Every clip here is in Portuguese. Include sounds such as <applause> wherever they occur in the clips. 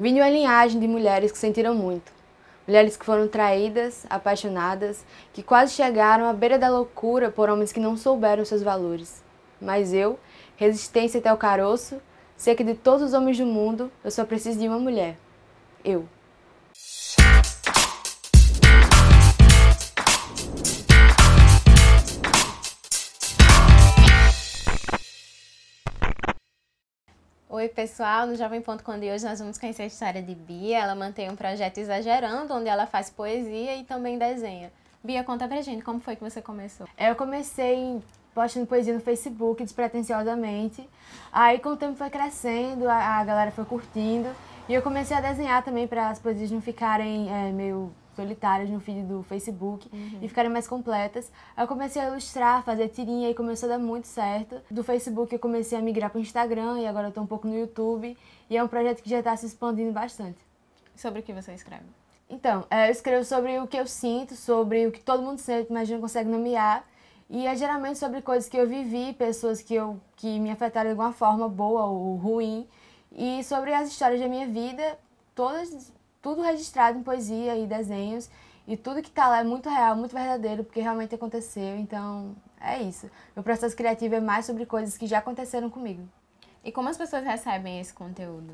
Vim de uma linhagem de mulheres que sentiram muito. Mulheres que foram traídas, apaixonadas, que quase chegaram à beira da loucura por homens que não souberam seus valores. Mas eu, resistência até o caroço, sei que de todos os homens do mundo, eu só preciso de uma mulher. Eu. Oi, pessoal. No Jovem Ponto com de hoje nós vamos conhecer a história de Bia. Ela mantém um projeto Exagerando, onde ela faz poesia e também desenha. Bia, conta pra gente como foi que você começou. É, eu comecei postando poesia no Facebook, despretensiosamente. Aí, com o tempo foi crescendo, a, a galera foi curtindo. E eu comecei a desenhar também para as poesias não ficarem é, meio solitárias no feed do Facebook uhum. e ficarem mais completas. Eu comecei a ilustrar, fazer tirinha e começou a dar muito certo. Do Facebook eu comecei a migrar para o Instagram e agora eu estou um pouco no YouTube e é um projeto que já está se expandindo bastante. Sobre o que você escreve? Então, é, eu escrevo sobre o que eu sinto, sobre o que todo mundo sente, mas não consegue nomear. E é geralmente sobre coisas que eu vivi, pessoas que, eu, que me afetaram de alguma forma, boa ou ruim. E sobre as histórias da minha vida, todas tudo registrado em poesia e desenhos. E tudo que está lá é muito real, muito verdadeiro, porque realmente aconteceu. Então, é isso. Meu processo criativo é mais sobre coisas que já aconteceram comigo. E como as pessoas recebem esse conteúdo?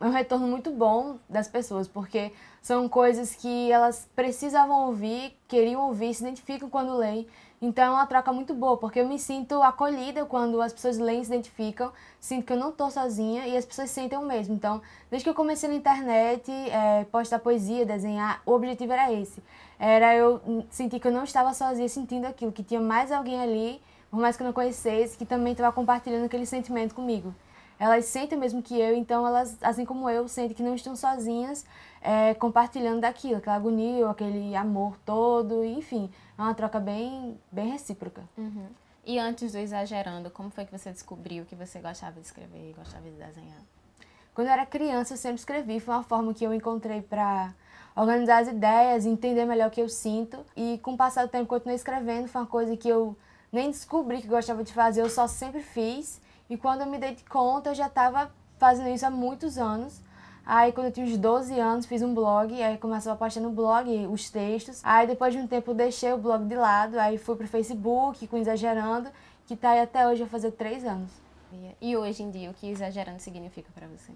É um retorno muito bom das pessoas, porque são coisas que elas precisavam ouvir, queriam ouvir, se identificam quando leem. Então é uma troca muito boa, porque eu me sinto acolhida quando as pessoas leem e se identificam, sinto que eu não estou sozinha e as pessoas sentem o mesmo. Então, desde que eu comecei na internet, é, postar poesia, desenhar, o objetivo era esse. Era eu sentir que eu não estava sozinha sentindo aquilo, que tinha mais alguém ali, por mais que eu não conhecesse, que também estava compartilhando aquele sentimento comigo elas sentem o mesmo que eu, então elas, assim como eu, sentem que não estão sozinhas é, compartilhando daquilo, aquela agonia, aquele amor todo, enfim, é uma troca bem, bem recíproca. Uhum. E antes do Exagerando, como foi que você descobriu que você gostava de escrever, e gostava de desenhar? Quando eu era criança, eu sempre escrevi, foi uma forma que eu encontrei para organizar as ideias, entender melhor o que eu sinto, e com o passar do tempo, continuei escrevendo, foi uma coisa que eu nem descobri que gostava de fazer, eu só sempre fiz. E quando eu me dei conta, eu já estava fazendo isso há muitos anos. Aí quando eu tinha uns 12 anos, fiz um blog, aí começou a postar no blog os textos. Aí depois de um tempo eu deixei o blog de lado, aí fui para o Facebook com Exagerando, que tá aí até hoje a fazer três anos. E hoje em dia, o que Exagerando significa para você?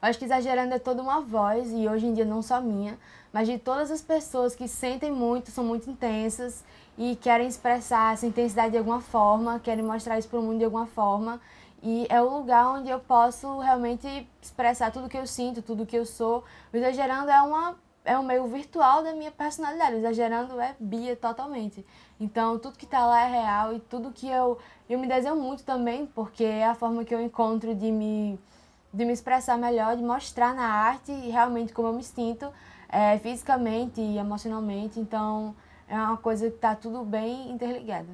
acho que exagerando é toda uma voz, e hoje em dia não só minha, mas de todas as pessoas que sentem muito, são muito intensas e querem expressar essa intensidade de alguma forma, querem mostrar isso para o mundo de alguma forma. E é o lugar onde eu posso realmente expressar tudo que eu sinto, tudo que eu sou. O exagerando é uma é um meio virtual da minha personalidade. O exagerando é Bia totalmente. Então, tudo que está lá é real e tudo que eu eu me desejo muito também, porque é a forma que eu encontro de me de me expressar melhor, de mostrar na arte realmente como eu me sinto é, fisicamente e emocionalmente. Então, é uma coisa que está tudo bem interligada.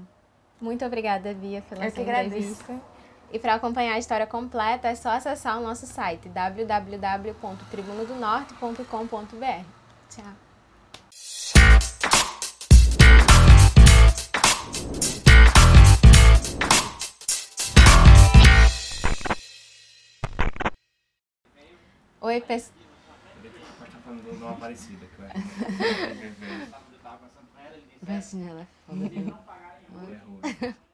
Muito obrigada, Bia, pela eu sua entrevista. E para acompanhar a história completa, é só acessar o nosso site www.tribunodonorte.com.br. Tchau. Oi, pessoal. <laughs> Tá não aparecida, que vai. Vai ela.